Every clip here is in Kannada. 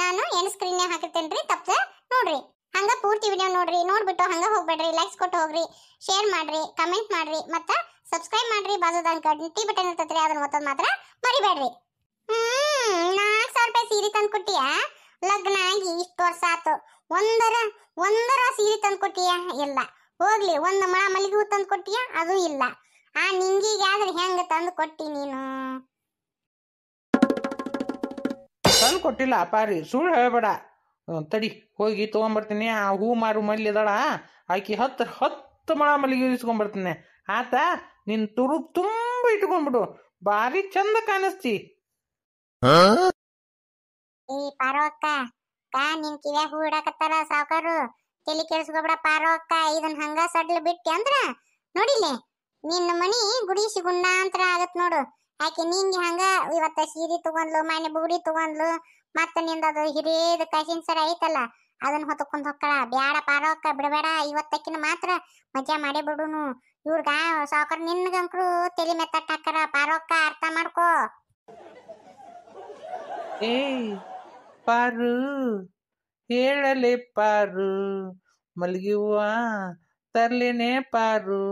ನಾನು ಎಂಡ್ ಸ್ಕ್ರೀನ್ ಹಾಕಿರ್ತೇನೆ ರೀ ತಪ್ಪ ನೋಡ್ರಿ ಹಂಗ ಪೂರ್ತಿ ವಿಡಿಯೋ ನೋಡ್ರಿ ನೋಡ್ಬಿಟ್ಟು ಹಂಗ ಹೋಗ್ಬೇಡ್ರಿ ಲೈಕ್ಸ್ ಕೊಟ್ಟು ಹೋಗ್ರಿ ಶೇರ್ ಮಾಡ್ರಿ ಕಮೆಂಟ್ ಮಾಡ್ರಿ ಮತ್ತ ಸಬ್ಸ್ಕ್ರೈಬ್ ಮಾಡ್ರಿ ಬಾಜುದ ಟಿ ಬಟನ್ ಇರ್ತೈತ್ರಿ ಅದನ್ನ ಮತ್ತೊಂದು ಮಾತ್ರ ಮರಿಬೇಡ್ರಿ ಹ್ಮ್ ನಾಲ್ಕು ಸಾವಿರ ರೂಪಾಯಿ ಸೀರೆ ತಂದು ಕೊಟ್ಟಿಯ ಲಗ್ನ ಆಗಿ ಇಷ್ಟು ವರ್ಷ ಆತು ಒಂದರ ಒಂದರ ಸೀರೆ ತಂದು ಕೊಟ್ಟಿಯ ಇಲ್ಲ ಹೋಗ್ಲಿ ಒಂದ್ ಮಳ ಮಲ್ಲಿಗೆ ಹೂ ತಂದು ಕೊಟ್ಟಿಯ ಅದು ಇಲ್ಲ ಆ ನಿಂಗಿಗೆ ಆದ್ರೆ ಹೆಂಗೆ ತಂದು ಕೊಟ್ಟಿ ನೀನು ತಂದು ಕೊಟ್ಟಿಲ್ಲ ಅಪಾರಿ ಸುಳ್ಳು ಹೇಳಬೇಡ ತಡಿ ಹೋಗಿ ತೊಗೊಂಬರ್ತೀನಿ ಆ ಹೂ ಮಾರು ಮಲ್ಲಿ ಅದಳ ಆಕಿ ಹತ್ತು ಹತ್ತು ಮಳ ಮಲ್ಲಿಗೆ ಇರಿಸ್ಕೊಂಬರ್ತೀನಿ ಆತ ನಿನ್ ತುರು ತುಂಬ ಇಟ್ಕೊಂಡ್ಬಿಡು ಭಾರಿ ಚಂದ ಕಾಣಿಸ್ತಿ ಈ ಪಾರೋಕ್ಕ ಕಾ ನಿನ್ ಕಿವ್ಯಾ ಹೂ ಇಡಾಕತ್ತಾರ ಸಾವುಕಾರು ತಲೆ ಕೆಡಿಸ್ಕೊಬೇಡ ಪಾರೋಕ್ಕ ಇದನ್ ಹಂಗ ಸಡ್ಲು ಬಿಟ್ಟಿ ಅಂದ್ರ ನೋಡಿಲೆ ನಿನ್ನ ಮನಿ ಗುಡಿಸಿ ಅಂತರ ಆಗತ್ ನೋಡು ಆಕೆ ನಿಂಗೆ ಹಂಗ ಇವತ್ತ ಸೀರೆ ತಗೊಂಡ್ಲು ಮನೆ ಬುಗುಡಿ ತಗೊಂಡ್ಲು ಮತ್ತ ಅದು ಹಿರಿಯದ ಕಸಿನ್ ಸರ ಐತಲ್ಲ ಅದನ್ನ ಹೊತ್ಕೊಂಡ್ ಹೊಕ್ಕಳ ಬ್ಯಾಡ ಪಾರೋಕ್ಕ ಬಿಡಬೇಡ ಇವತ್ತಕ್ಕಿನ ಮಾತ್ರ ಮಜಾ ಮಾಡಿ ಬಿಡುನು ಇವ್ರಗ ಸಾಕರ್ ನಿನ್ಗಂಕ್ರು ತಲೆ ಮೆತ್ತಾಕರ ಪಾರೋಕ್ಕ ಅರ್ಥ ಮಾಡ್ಕೋ ಏ ಪಾರು ಹೇಳಲೆ ಪಾರು ಮಲಗಿವ್ವ ತರ್ಲಿನೇ ಪಾರು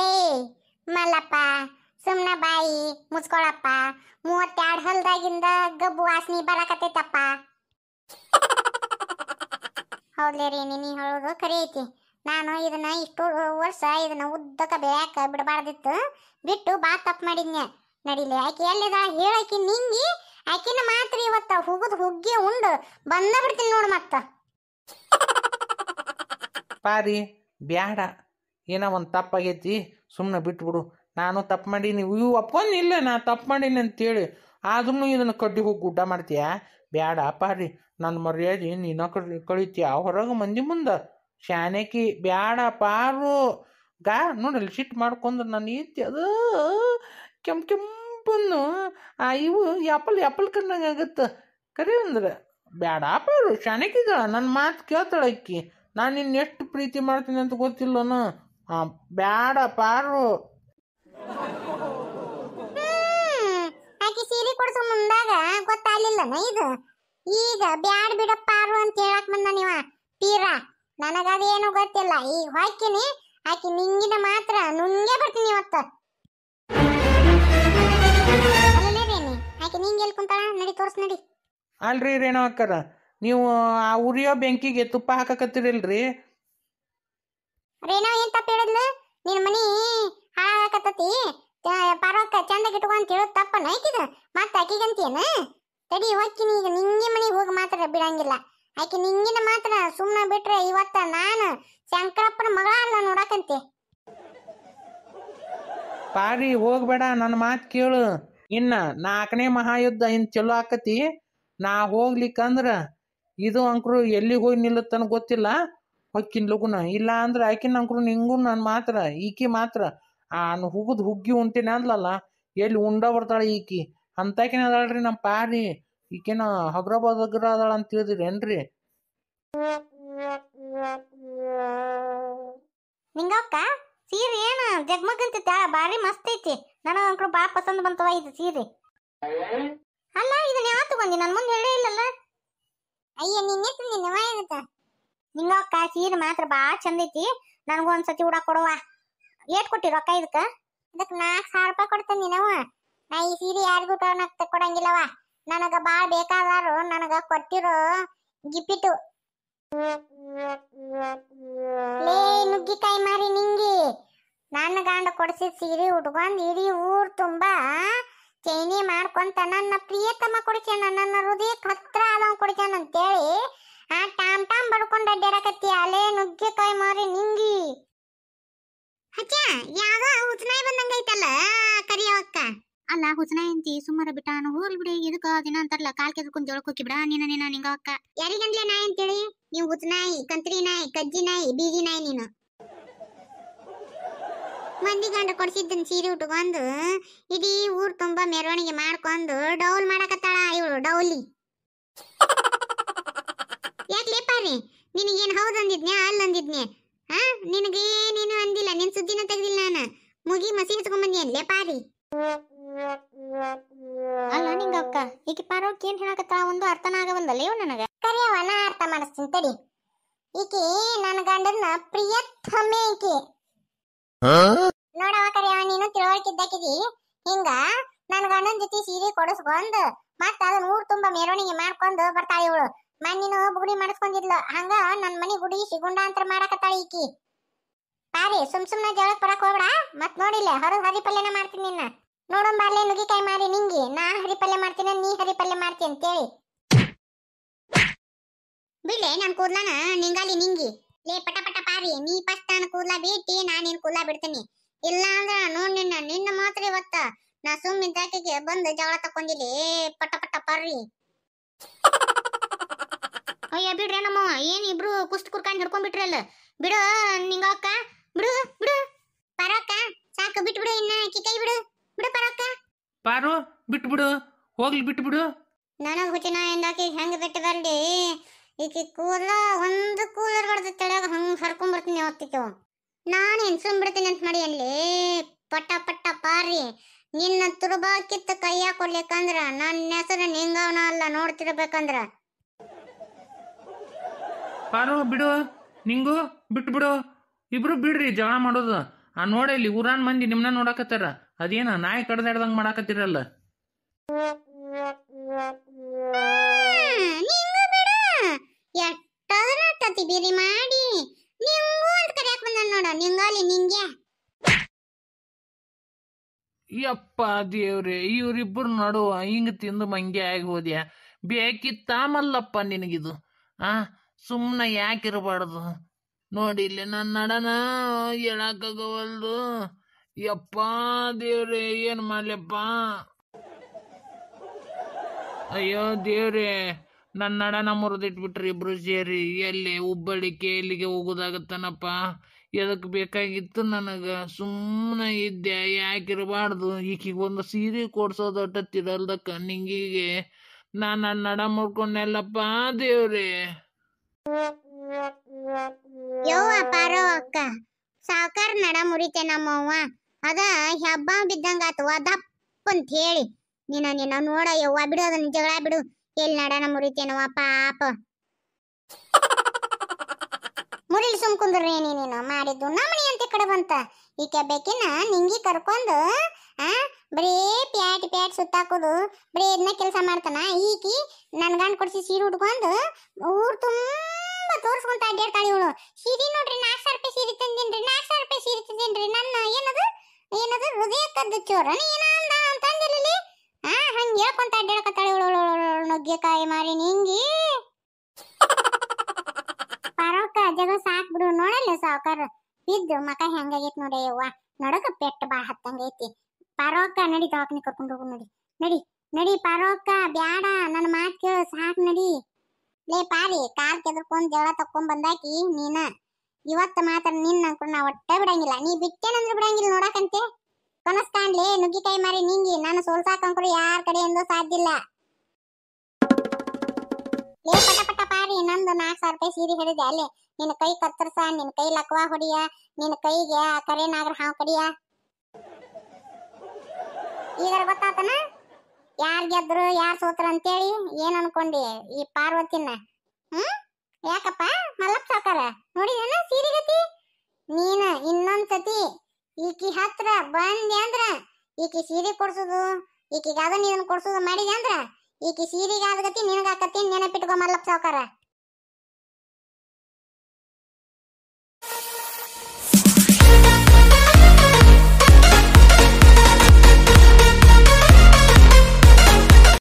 ಏ ಮಲ್ಲಪ್ಪ ಸುಮ್ಮನೆ ಬಾಯಿ ಮುಚ್ಕೊಳಪ್ಪ ಮೂವತ್ತೆರಡು ಹಲ್ದಾಗಿಂದ ಗಬ್ಬು ವಾಸನಿ ಬರಕತ್ತೈತಪ್ಪ ಹೌದ್ಲೇ ರೀ ನೀನು ಹೇಳೋದು ಕರಿ ಐತಿ ನಾನು ಇದನ್ನ ಇಷ್ಟು ವರ್ಷ ಇದನ್ನ ಉದ್ದಕ ಬೇಕ ಬಿಡಬಾರ್ದಿತ್ತು ಬಿಟ್ಟು ಬಾ ತಪ್ಪು ಮಾಡಿದ್ನೆ ನಡಿಲಿ ಆಕೆ ಎಲ್ಲಿದ ಹೇಳಾಕಿ ನಿಂಗಿ ಆಕಿನ ಮಾತ್ರ ಇವತ್ತ ಹುಗುದ್ ಹುಗ್ಗಿ ಉಂಡು ಬಂದ ಬಿಡ್ತೀನಿ ನೋಡು ಮತ್ತ ಪಾರಿ ಬ್ಯಾಡ ಏನೋ ಒಂದು ತಪ್ಪಾಗೈತಿ ಸುಮ್ಮನೆ ಬಿಟ್ಬಿಡು ನಾನು ತಪ್ಪು ಮಾಡೀನಿ ಇವು ಇಲ್ಲೇ ನಾ ತಪ್ಪು ಮಾಡೀನಿ ಅಂತೇಳಿ ಆದ್ರೂ ಇದನ್ನು ಕಡ್ಡಿ ಹೋಗಿ ಗುಡ್ಡ ಮಾಡ್ತೀಯಾ ಬೇಡ ಅಪ್ಪಾರಿ ನನ್ನ ಮರ್ಯಾದೆ ನೀನ ಆ ಹೊರಗೆ ಮಂದಿ ಮುಂದೆ ಶಾನೆಕಿ ಬ್ಯಾಡ ಪಾರು ಗಾ ನೋಡಲ್ಲಿ ಸಿಟ್ಟು ಮಾಡ್ಕೊಂಡ್ರೆ ನಾನು ಈತಿ ಅದು ಕೆಂಪು ಕೆಂಪನ್ನು ಆ ಇವು ಯಪ್ಪಲ್ ಯಾಪಲ್ ಕಣ್ಣಂಗೆ ಆಗತ್ತೆ ಕರಿ ಅಂದ್ರೆ ಬ್ಯಾಡ ಪಾರು ಇದ್ದಾಳೆ ನನ್ನ ಮಾತು ಕೇಳ್ತಾಳೆ ಅಕ್ಕಿ ನಾನು ನಿನ್ನ ಎಷ್ಟು ಪ್ರೀತಿ ಮಾಡ್ತೀನಿ ಅಂತ ಗೊತ್ತಿಲ್ಲನು ಹಾಂ ಬ್ಯಾಡ ಪಾರು ಮುಂದಾಗ ಗೊತ್ತಾಗ್ಲಿಲ್ಲ ಇದು ಈಗ ಬ್ಯಾಡ್ ಬಿಡಪ್ಪ ಅರು ಅಂತ ಹೇಳಕ್ ಬಂದ ನೀವ ತೀರಾ ನನಗದೇನು ಗೊತ್ತಿಲ್ಲ ಈ ಹಾಕಿನಿ ಹಾಕಿ ನಿಂಗಿನ ಮಾತ್ರ ನುಂಗೆ ಬರ್ತೀನಿ ಇವತ್ತು ನಿಂಗೆ ಅಲ್ರಿ ರೇಣು ಅಕ್ಕರ ನೀವು ಆ ಉರಿಯೋ ಬೆಂಕಿಗೆ ತುಪ್ಪ ಹಾಕಕತ್ತಿರಲ್ರಿ ರೇಣು ಏನ್ ತಪ್ಪ ಹೇಳಿದ್ಲು ನಿನ್ ಮನಿ ಹಾಳಾಗಕತ್ತತಿ ಪಾರ್ವಕ್ಕ ಚಂದಾಗಿ ಇಟ್ಕೊ ಅಂತ ಹೇಳೋದು ತಪ್ಪನ ಐತಿದ ಮತ್ತೆ ಆಕಿಗಂತೇನ ತಡಿ ಹೊಕ್ಕಿನ ಈಗ ನಿಂಗೆ ಮನೆಗೆ ಹೋಗಿ ಮಾತ್ರ ಬಿಡಂಗಿಲ್ಲ ಆಕೆ ನಿಂಗಿನ ಮಾತ್ರ ಸುಮ್ಮನೆ ಬಿಟ್ರೆ ಇವತ್ತ ನಾನು ಶಂಕರಪ್ಪನ ಮಗಳ ನೋಡಕಂತೆ ಪಾರಿ ಹೋಗ್ಬೇಡ ನನ್ನ ಮಾತು ಕೇಳು ಇನ್ನ ನಾಲ್ಕನೇ ಮಹಾಯುದ್ಧ ಇನ್ ಚಲೋ ಆಕತಿ ನಾ ಹೋಗ್ಲಿಕ್ಕಂದ್ರ ಇದು ಅಂಕರು ಎಲ್ಲಿ ಹೋಗಿ ನಿಲ್ಲುತ್ತನ ಗೊತ್ತಿಲ್ಲ ಹೊಕ್ಕಿನ ಲಗುನ ಇಲ್ಲ ಅಂದ್ರೆ ಆಕಿನ ಅಂಕರು ನಿಂಗು ನನ್ನ ಮಾತ್ರ ಈಕಿ ಮಾತ್ರ ಆನ್ ಹುಗ್ದು ಹುಗ್ಗಿ ಉಂಟಿನ ಅಂದ್ಲಲ್ಲ ಎಲ್ಲಿ ಉಂಡ ಬರ್ತಾಳೆ ಈಕಿ ಅಂತಕಿನ ಅದಾಳ್ರಿ ನಮ್ಮ ಪಾರಿ ಈಕಿನ ಹಗ್ರ ಅದಾಳ ಅಂತ ತಿಳಿದಿರೇನ್ರಿ ನಿಂಗಕ್ಕ ಸೀರೆ ಏನು ಜಗ್ಮಗಂತ ಬಾರಿ ಮಸ್ತ್ ಐತಿ ನನಗಂತೂ ಬಾ ಪಸಂದ್ ಬಂತವ ಇದು ಸೀರೆ ಅಲ್ಲ ಇದನ್ನ ಯಾವ ತಗೊಂಡಿ ನನ್ನ ಮುಂದೆ ಹೇಳೇ ಇಲ್ಲಲ್ಲ ಅಯ್ಯ ನಿನ್ನೆ ನಿನ್ನ ಏನತ್ತ ನಿಂಗಕ್ಕ ಸೀರೆ ಮಾತ್ರ ಭಾಳ ಚಂದ ಐತಿ ನನಗೂ ಒಂದ್ಸತಿ ಉಡಾಕ್ ಕೊಡುವ ಏಟ್ ಕೊಟ್ಟಿ ರೊಕ್ಕ ಇದಕ್ಕೆ ಇದಕ್ಕ ನಾಲ್ಕು ಸಾವಿರ ರೂಪಾಯಿ ಕೊಡ್ತೇನೆ ನೀನವ ನಾ ಈ ಸೀರೆ ಯಾರಿಗೂ ಟರ್ನ್ ಆಗ್ತ ಕೊಡಂಗಿಲ್ಲವ ನನಗೆ ಬಾಳ ಬೇಕಾದಾರು ನನಗೆ ಕೊಟ್ಟಿರೋ ಗಿಪ್ಪಿಟು ಲೇ ನುಗ್ಗಿಕಾಯಿ ಮಾರಿ ನಿಂಗಿ ನನ್ನ ಗಂಡ ಕೊಡಿಸಿದ ಸೀರೆ ಉಟ್ಕೊಂಡು ಇಡೀ ಊರು ತುಂಬಾ ಚೈನಿ ಮಾಡ್ಕೊಂತ ನನ್ನ ಪ್ರಿಯತಮ ಕೊಡ್ಸ್ಯಾನ ನನ್ನ ಹೃದಯ ಕತ್ರ ಆದವ್ ಕೊಡ್ಸ್ಯಾನ ಅಂತೇಳಿ ಆ ಟಾಮ್ ಟಾಮ್ ಬಡ್ಕೊಂಡು ಅಡ್ಡಾಡಕತ್ತಿ ಅಲೆ ನುಗ್ಗಿಕಾಯಿ ಮಾರಿ ನಿಂಗಿ ಅಚ್ಚಾ ಯಾವ ಹುಚ್ಚನಾಯಿ ಬಂದಂಗೈತಲ್ಲ ಕರಿಯವಕ್ಕ ಅಲ್ಲ ಹುಚ್ಚನಾಯಿ ಅಂತಿ ಸುಮ್ಮನೆ ಬಿಟ್ಟ ನಾನು ಹೋಗ್ಲಿ ಬಿಡಿ ಇದಕ್ಕ ದಿನ ಅಂತಾರಲ್ಲ ಕಾಲ್ ಕೆದ್ಕೊಂಡ್ ಜೋಳಕ್ಕೆ ಬಿಡ ನೀನ ನೀನ ನಿಂಗ ಅಕ್ಕ ಯಾರಿಗಂದ್ಲೆ ನಾಯಿ ಅಂತೇಳಿ ನೀವು ಹುಚ್ಚನಾಯಿ ಕಂತ್ರಿ ನಾಯಿ ಕಜ್ಜಿ ನಾಯಿ ಬೀದಿ ನಾಯಿ ನೀನು ಮಂದಿ ಗಂಡ ಕೊಡ್ಸಿದ್ದನ್ ಸೀರೆ ಉಟ್ಕೊಂಡು ಇಡೀ ಊರ್ ತುಂಬಾ ಮೆರವಣಿಗೆ ಮಾಡ್ಕೊಂಡು ಡೌಲ್ ಮಾಡಕತ್ತಾಳ ಇವಳು ಡೌಲಿ ಯಾಕೆ ಲೇಪಾರಿ ನಿನಗೇನು ಅಲ್ಲ ಅಲ್ಲಂದಿದ್ನ್ಯಾ ಹಾ ನಿನಗೇನೇನು ಅಂದಿಲ್ಲ ನಿನ್ ಸುದ್ದಿನ ತೆಗ್ದಿಲ್ಲ ನಾನು ಮುಗಿ ಮಸಿ ಹಚ್ಕೊಂಡ್ಬಂದಿ ಅಲ್ಲೇ ಪಾರಿ ಅಲ್ಲ ನಿಂಗ ಅಕ್ಕ ಈಗ ಪಾರೋಕ್ ಏನ್ ಹೇಳಕತ್ತಾಳ ಒಂದು ಅರ್ಥನ ಆಗವಲ್ದಲ್ಲ ನನಗ ಕರೆಯವ ನಾ ಅರ್ಥ ಮಾಡಿಸ್ತೀನಿ ತಡಿ ಈಕಿ ನನ್ನ ಗಂಡನ ಪ್ರಿಯತಮೆ ಈಕಿ ನೋಡವ ಕರೆಯವ ನೀನು ತಿಳುವಳಿಕಿದ್ದಾಕಿದಿ ಹಿಂಗ ನನ್ನ ಗಂಡನ ಜೊತೆ ಸೀರೆ ಕೊಡಿಸ್ಕೊಂಡ್ ಮತ್ತ ಅದನ್ನ ಊರ್ ತುಂಬಾ ಮೆರವಣಿಗೆ ಮಾಡ್ಕೊಂಡು ಬರ್ತಾಳ ಇವಳು ಮಣ್ಣಿನ ಬುಗುಡಿ ಮಾಡಿಸ್ಕೊಂಡಿದ್ಲ ಹಂಗ ನನ್ ಮನಿ ಗುಡಿ ಸಿಗುಂಡ ಅಂತ ಮಾಡಾಕತ್ತಾಳ ಈಕಿ ಬಾರಿ ಸುಮ್ ಸುಮ್ನ ಜಳಕ್ ಬರಕ್ ಹೋಗ್ಬೇಡ ಮತ್ ನೋಡಿಲ್ಲ ಹೊರಗ್ ಹರಿ ಪಲ್ಯನ ಮಾಡ್ತೀನಿ ನಿನ್ನ ನೋಡೋಣ ಬಾರ್ಲೆ ನುಗ್ಗಿಕಾಯಿ ಮಾರಿ ನಿಂಗಿ ನಾ ಹರಿ ಪಲ್ಯ ಮಾಡ್ತೀನಿ ನೀ ಹರಿ ಪಲ್ಯ ಮಾಡ್ತೀನಿ ಅಂತೇಳಿ ಬಿಡ್ಲೆ ನಾನ್ ಕೂದ್ಲಾನ ನಿಂಗಾಲಿ ನಿಂಗಿ ಲೇ ಪಟ ಪಟ ಪಾರಿ ನೀ ಫಸ್ಟ್ ನಾನು ಕೂದ್ಲ ಬಿಟ್ಟಿ ನಾ ನಿನ್ ಕೂದ್ಲ ಬಿಡ್ತೀನಿ ಇಲ್ಲ ಅಂದ್ರ ನೋಡ್ ನಿನ್ನ ನಿನ್ನ ಮಾತ್ರ ಇವತ್ತ ನಾ ಸುಮ್ ಇದ್ದಾಕಿಗೆ ಬಂದು ಜಗಳ ತಕೊಂಡಿಲಿ ಪಟ ಪಟ ಪಾರಿ ಅಯ್ಯ ಬಿಡ್ರಿ ನಮ್ಮವ ಏನು ಇಬ್ರು ಕುಸ್ತ್ ಕುರ್ಕಂಡ್ ಹಿಡ್ಕೊಂಡ್ಬಿಟ್ರಲ್ಲ ಬಿಡು ನಿಂಗಕ್ಕ ಬಿಡು ಬಿಡು ಪರಾಕ ಸಾಕು ಬಿಟ್ಬಿಡು ಇನ್ನ ಅಕ್ಕಿ ಕೈ ಬಿಡು ಬಿಡು ಪರಕ್ಕ ಪಾರು ಬಿಟ್ಬಿಡು ಹೋಗ್ಲಿ ಬಿಡು ನನಗ್ ಹುಚಿನ ಎಂದಾಕಿ ಹೆಂಗ್ ಬಿಟ್ಟು ಬರ್ಲಿ ಈಕಿ ಕೂಲ ಒಂದು ಕೂಲರ್ ಬಡ್ದ ತೆಳಗ ಹಂಗ್ ಹರ್ಕೊಂಡ್ ಬರ್ತೀನಿ ಅವತ್ತಿತ್ತು ನಾನು ಎನ್ಸುಮ್ ಬಿಡ್ತೀನಿ ಅಂತ ಮಾಡಿ ಅಲ್ಲಿ ಪಟ್ಟ ಪಟ್ಟ ಪಾರಿ ನಿನ್ನ ತುರುಬಾ ಕೈ ಕೈಯ ನನ್ನ ಹೆಸರು ನಿಂಗವನ ಅಲ್ಲ ನೋಡ್ತಿರ್ಬೇಕಂದ್ರ ಪಾರು ಬಿಡು ನಿಂಗು ಬಿಟ್ಟು ಬಿಡು ಇಬ್ರು ಬಿಡ್ರಿ ಜಗಳ ಮಾಡೋದು ಆ ನೋಡ ಇಲ್ಲಿ ಊರಾನ್ ಮಂದಿ ನಿಮ್ನ ನೋಡಾಕತ್ತಾರ ಅದೇನ ನಾಯಿ ಕಡ್ದಾಡ್ದಂಗ್ ಮಾಡಾಕತ್ತಿರಲ್ಲ ಬಿರಿ ಮಾಡಿ ಯಪ್ಪ ದೇವ್ರೆ ಇವ್ರಿಬ್ರು ನಡುವ ಹಿಂಗ ತಿಂದು ಮಂಗೆ ಆಗಿ ಹೋದ್ಯ ಬೇಕಿತ್ತಾಮಲ್ಲಪ್ಪ ನಿನಗಿದು ಆ ಸುಮ್ಮನೆ ಯಾಕಿರಬಾರ್ದು ನೋಡಿ ಇಲ್ಲಿ ನನ್ನ ನಡನ ಹೇಳಕ್ಕಾಗವಲ್ದು ಯಪ್ಪ ದೇವ್ರಿ ಏನು ಮಾಡ್ಲಪ್ಪ ಅಯ್ಯೋ ದೇವ್ರೆ ನನ್ನ ನಡನ ಮುರಿದಿಟ್ಬಿಟ್ರಿ ಇಬ್ರು ಸೇರಿ ಎಲ್ಲಿ ಹುಬ್ಬಳ್ಳಿ ಕೇಲಿಗೆ ಹೋಗುದಾಗತ್ತನಪ್ಪ ಎದಕ್ಕೆ ಬೇಕಾಗಿತ್ತು ನನಗೆ ಸುಮ್ಮನೆ ಇದ್ದೆ ಯಾಕಿರಬಾರ್ದು ಈಕಿಗೆ ಒಂದು ಸೀರೆ ಕೊಡ್ಸೋದು ತಿರಲ್ದಕ್ಕ ನಿಂಗೀಗೆ ನಾನು ನನ್ನ ನಡ ಮುಡ್ಕೊಂಡೆಲ್ಲಪ್ಪ ದೇವ್ರಿ ಯವ್ವ ಪಾರವ್ವ ಅಕ್ಕ ಸಾವುಕಾರ ನಡ ಮುರಿತೆ ನಮ್ಮವ್ವ ಅದ ಹೆಬ್ಬ ಬಿದ್ದಂಗ ಆತವ ದಪ್ಪ ಅಂತ ಹೇಳಿ ನೀನ ನಿನ್ನ ನೋಡ ಯವ್ವ ಬಿಡು ಅದನ್ನ ಜಗಳ ಬಿಡು ಎಲ್ಲಿ ನಡನ ಮುರಿತೇನವ ಪಾಪ ಮುರಿಲಿ ಸುಮ್ ಕುಂದ್ರಿ ನೀನು ಮಾಡಿದ್ದು ನಮ್ಮನಿ ಅಂತ ಕಡೆ ಬಂತ ಈಕೆ ಬೇಕಿನ ನಿಂಗಿ ಕರ್ಕೊಂಡು ಆ ಬರೀ ಪ್ಯಾಟ್ ಪ್ಯಾಟ್ ಸುತ್ತಾಕೋದು ಬರೀ ಇದನ್ನ ಕೆಲಸ ಮಾಡ್ತಾನ ಈಕಿ ನನ್ ಗಂಡ ಕೊಡ್ಸಿ ಸೀರೆ ಉಟ್ಕೊಂಡು ಊರ್ ತುಂಬ ತೋರಿಸ್ಕೊಂತ ಅಡ್ಡಾಡ್ತಾಳೆ ಇವಳು ಸೀರೆ ನೋಡ್ರಿ ನಾಲ್ಕು ಸಾವಿರ ರೂಪಾಯಿ ಸೀರೆ ತಂದಿನ್ರಿ ನಾಲ್ಕು ಸಾವಿರ ರೂಪಾಯಿ ಸೀರೆ ತಂದಿನ್ರಿ ನನ್ನ ಏನದು ಏನದು ಹೃದಯ ಕದ್ದು ಏನ ಏನಂದ ಅಂತಂದಿರಲಿ ಹಾ ಹಂಗೆ ಹೇಳ್ಕೊಂತ ಅಡ್ಡಾಡ್ಕತ್ತಾಳೆ ಇವಳು ನುಗ್ಗೆಕಾಯಿ ಮಾರಿ ನಿಂಗಿ ಪರೋಕ ಜಗ ಸಾಕ್ ಬಿಡು ನೋಡಲ್ಲ ಸಾವುಕಾರ ಬಿದ್ದು ಮಕ ಹೆಂಗಾಗೈತಿ ನೋಡಿ ಯವ್ವ ನಡಕ ಪೆಟ್ಟ ಬಾ ಹತ್ತಂಗೈತಿ ಪರೋಕ ನಡಿ ದವಾಖಾನೆ ಕರ್ಕೊಂಡು ಹೋಗು ನಡಿ ನಡಿ ನಡಿ ಪರೋಕ ಬ್ಯಾಡ ನನ್ನ ಮಾತು ಕೇಳು ಸಾಕು ನಡಿ ಲೇ ಪಾರಿ ಕಾರ್ ಕೆದರ್ಕೊಂಡ್ ಜಗಳ ತಕೊಂಡ್ ಬಂದಾಕಿ ನೀನ ಇವತ್ತು ಮಾತ್ರ ನಿನ್ನ ಅನ್ಕೊಂಡು ನಾ ಒಟ್ಟೆ ಬಿಡಂಗಿಲ್ಲ ನೀ ಬಿಟ್ಟೇನಂದ್ರೆ ಬಿಡಂಗಿಲ್ಲ ನೋಡಕಂತೆ ಕನಸ್ ನುಗ್ಗಿ ನುಗ್ಗಿಕಾಯಿ ಮಾರಿ ನಿಂಗಿ ನಾನು ಸೋಲ್ಸಾಕ ಯಾರ್ ಕಡೆ ಎಂದು ಸಾಧ್ಯ ಇಲ್ಲ ಲೇ ಪಟ ಪಟ ಪಾರಿ ನಂದು ನಾಲ್ಕು ಸಾವಿರ ರೂಪಾಯಿ ಸೀರೆ ಹಿಡಿದೆ ಅಲ್ಲಿ ನಿನ್ನ ಕೈ ಕತ್ತರ್ಸ ನಿನ್ನ ಕೈ ಲಕ್ವಾ ಹೊಡಿಯ ನಿನ್ನ ಕೈಗೆ ಆ ನಾಗರ ಹಾವು ಕಡಿಯ ಈಗ ಗೊತ್ತಾತನಾ ಯಾರ್ ಗೆದ್ರು ಯಾರ್ ಸೋತ್ರ ಅಂತೇಳಿ ಏನ್ ಅನ್ಕೊಂಡಿ ಈ ಪಾರ್ವತಿನ ಹ್ಮ್ ಯಾಕಪ್ಪ ಮಲ್ಲಪ್ಪ ಸಾಕಾರ ನೋಡಿದೇನ ಸೀರಿಗತಿ ನೀನ ಇನ್ನೊಂದ್ ಸತಿ ಈಕಿ ಹತ್ರ ಬಂದೆ ಅಂದ್ರ ಈಕಿ ಸೀರೆ ಕೊಡ್ಸುದು ಈಕಿ ಅದನ್ನ ಇದನ್ನ ಕೊಡ್ಸುದು ಮಾಡಿದೆ ಅಂದ್ರ ಈಕಿ ಸೀರೆಗೆ ಗತಿ ನಿನಗಾಕತಿ ನೆನಪಿಟ್ಕೊ ಮಲ್ಲಪ್ಪ ಸಾವುಕಾರ